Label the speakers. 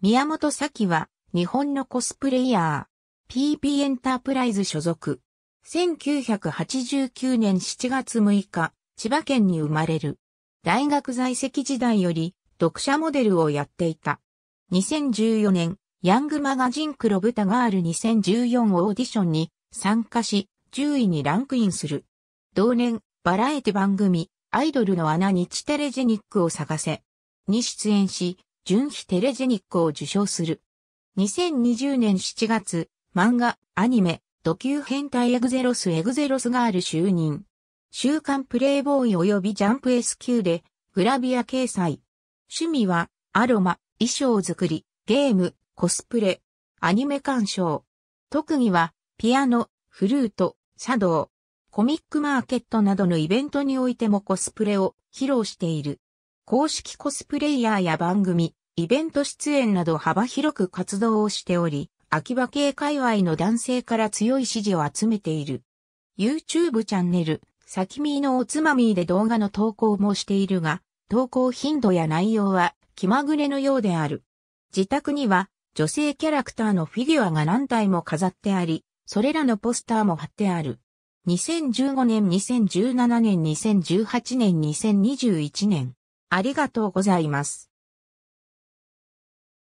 Speaker 1: 宮本咲は、日本のコスプレイヤー、PP エンタープライズ所属。1989年7月6日、千葉県に生まれる。大学在籍時代より、読者モデルをやっていた。2014年、ヤングマガジン黒豚ガール2014オーディションに参加し、10位にランクインする。同年、バラエティ番組、アイドルの穴にチテレジェニックを探せ。に出演し、純非テレジェニックを受賞する。2020年7月、漫画、アニメ、ド級編変態エグゼロスエグゼロスガール就任。週刊プレイボーイ及びジャンプ SQ でグラビア掲載。趣味はアロマ、衣装作り、ゲーム、コスプレ、アニメ鑑賞。特技はピアノ、フルート、茶道、コミックマーケットなどのイベントにおいてもコスプレを披露している。公式コスプレイヤーや番組、イベント出演など幅広く活動をしており、秋葉系界隈の男性から強い支持を集めている。YouTube チャンネル、さきみーのおつまみーで動画の投稿もしているが、投稿頻度や内容は気まぐれのようである。自宅には女性キャラクターのフィギュアが何体も飾ってあり、それらのポスターも貼ってある。2015年、2017年、2018年、2021年。ありがとうございます。